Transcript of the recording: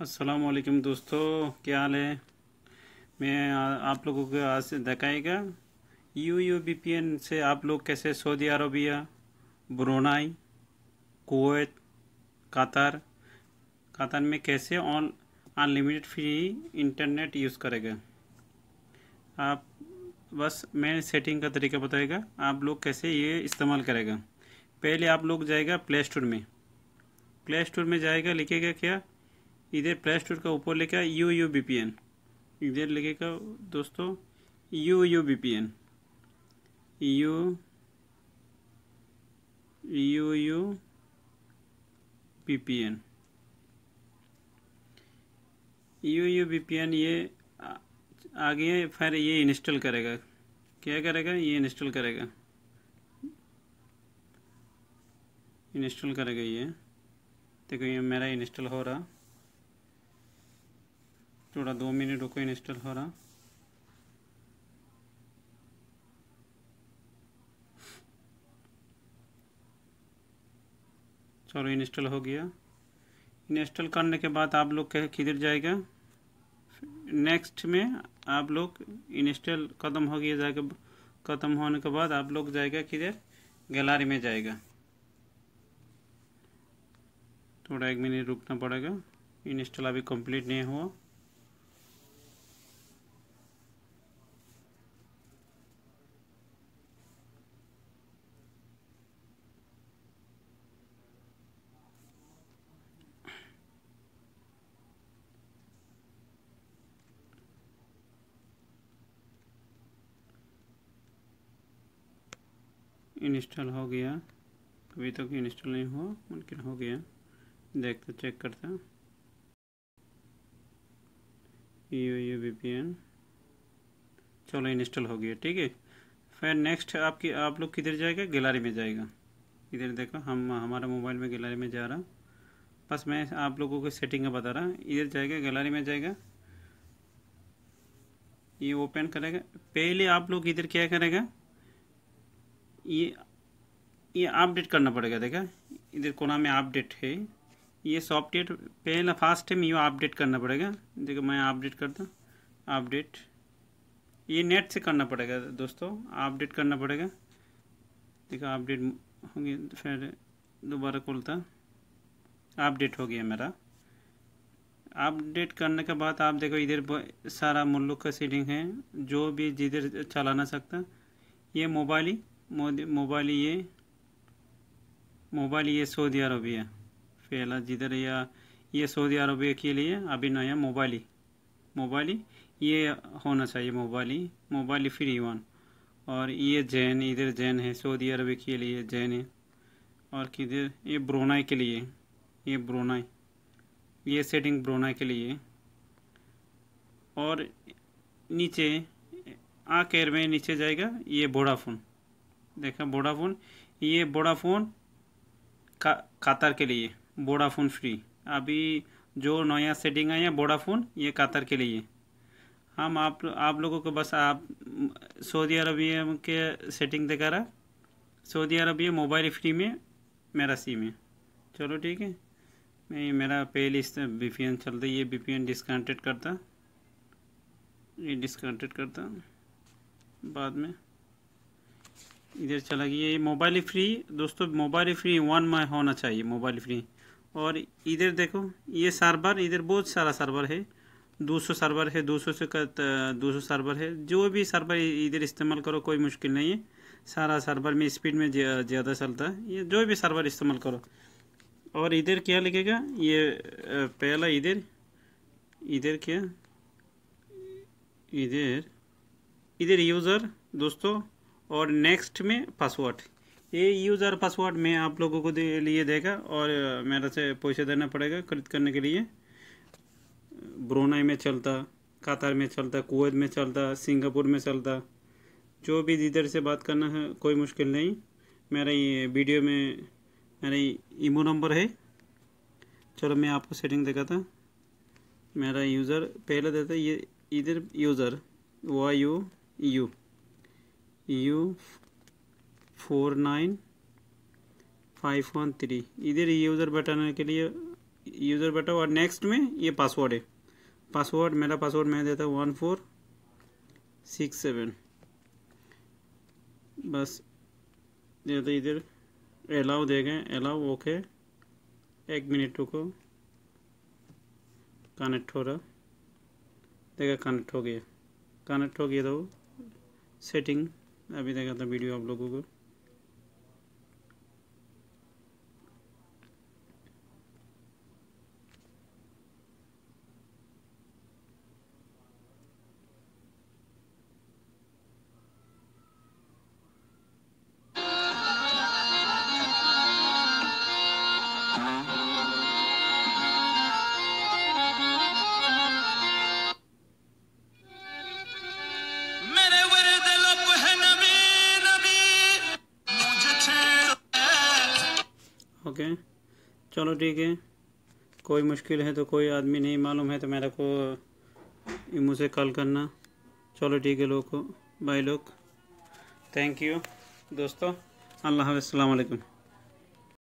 असलकम दोस्तों क्या हाल है मैं आप लोगों को आज दिखाएगा U U B P N से आप लोग कैसे सऊदी अरबिया ब्रोनाई कुवैत कतार कतार में कैसे on unlimited free internet use करेगा आप बस मैं सेटिंग का तरीका बताएगा आप लोग कैसे ये इस्तेमाल करेगा पहले आप लोग जाएगा प्ले स्टोर में प्ले स्टोर में जाएगा लिखेगा क्या इधर प्ले स्टोर का ऊपर लिखा है U U B P N इधर लिखेगा दोस्तों U U B P N U U U B P N U U B P N ये आगे फिर ये इंस्टॉल करेगा क्या करेगा ये इंस्टॉल करेगा इंस्टॉल करेगा ये देखो ये मेरा इंस्टॉल हो रहा थोड़ा दो मिनट रुको इंस्टॉल हो रहा चलो इंस्टॉल हो गया इंस्टॉल करने के बाद आप लोग कह किधर जाएगा नेक्स्ट में आप लोग इंस्टॉल ख़त्म हो गया जाएगा ख़त्म होने के बाद आप लोग जाएगा किधर गैलरी में जाएगा थोड़ा एक मिनट रुकना पड़ेगा इंस्टॉल अभी कंप्लीट नहीं हुआ इंस्टॉल हो गया अभी तक तो इंस्टॉल नहीं हुआ मुमकिन हो गया देखते चेक करता U U V P N चलो इंस्टॉल हो गया ठीक है फिर नेक्स्ट आपकी आप लोग किधर जाएगा गैलरी में जाएगा इधर देखो हम हमारा मोबाइल में गैलरी में जा रहा बस मैं आप लोगों को सेटिंग का बता रहा इधर जाएगा गैलरी में जाएगा ये ओपन करेगा पहले आप लोग इधर क्या करेगा ये ये अपडेट करना पड़ेगा देखा इधर कोना में अपडेट है ये सॉफ्टवेयर पहला फर्स्ट टाइम ये अपडेट करना पड़ेगा देखो मैं अपडेट करता अपडेट ये नेट से करना पड़ेगा दोस्तों अपडेट करना पड़ेगा देखो अपडेट होंगे फिर दोबारा खोलता अपडेट हो गया मेरा अपडेट करने के बाद आप देखो इधर सारा मुल्क का सीटिंग है जो भी जिधर चलाना सकता ये मोबाइल ही मोबाइल ये मोबाइल ये सऊदी अरबिया पहला जिधर या ये सऊदी अरबिया के लिए अभी नया मोबाइल मोबाइल ये होना चाहिए मोबाइल मोबाइल फ्री वन और ये जैन इधर जैन है सऊदी अरबिया के लिए जैन है और किधर ये ब्रोनाई के लिए ये ब्रोनाई ये सेटिंग ब्रोनाई के लिए और नीचे आ कैर में नीचे जाएगा ये बोडाफोन देखा वोडाफोन ये वोडाफोन का कातर के लिए वोडाफोन फ्री अभी जो नया सेटिंग है वोडाफोन ये कातर के लिए हम आप आप लोगों को बस आप सऊदी अरबिया के सेटिंग दिखा रहा सऊदी अरबिया मोबाइल फ्री में मेरा सिम है चलो ठीक है नहीं मेरा पहले इस बी पी एन चलता ये बी पी एन डिस्काउंटेड करता ये डिस्काउंटेड करता बाद में इधर चला गया ये मोबाइल फ्री दोस्तों मोबाइल फ्री वन में होना चाहिए मोबाइल फ्री और इधर देखो ये सर्वर इधर बहुत सारा सर्वर है 200 सर्वर है 200 से दो सौ सर्वर है जो भी सर्वर इधर इस्तेमाल करो कोई मुश्किल नहीं है सारा सर्वर में स्पीड में ज़्यादा चलता है ये जो भी सर्वर इस्तेमाल करो और इधर क्या लिखेगा ये पहला इधर इधर क्या इधर इधर यूज़र दोस्तों और नेक्स्ट में पासवर्ड ये यूज़र पासवर्ड मैं आप लोगों को दे लिए देगा और मेरे से पैसे देना पड़ेगा खरीद करने के लिए ब्रोनाई में चलता कतार में चलता कुवैत में चलता सिंगापुर में चलता जो भी जिधर से बात करना है कोई मुश्किल नहीं मेरा ये वीडियो में मेरा ईमो नंबर है चलो मैं आपको सेटिंग दिखाता मेरा यूज़र पहले देता ये इधर user Y U U U four nine five one three इधर यूज़र बटाने के लिए यूज़र बटन और नेक्स्ट में ये पासवर्ड है पासवर्ड मेरा पासवर्ड मैं देता हूँ वन फोर सिक्स सेवन बस देते तो इधर अलाउ गए अलाउ ओके एक मिनट को कनेक्ट हो रहा देखा कनेक्ट हो गया कनेक्ट हो गया तो सेटिंग अभी तक था वीडियो आप लोगों को ओके चलो ठीक है कोई मुश्किल है तो कोई आदमी नहीं मालूम है तो मेरे को इमू से कॉल करना चलो ठीक है लोग बाय लोग थैंक यू दोस्तों अल्लाह हाफ़ अलैक्म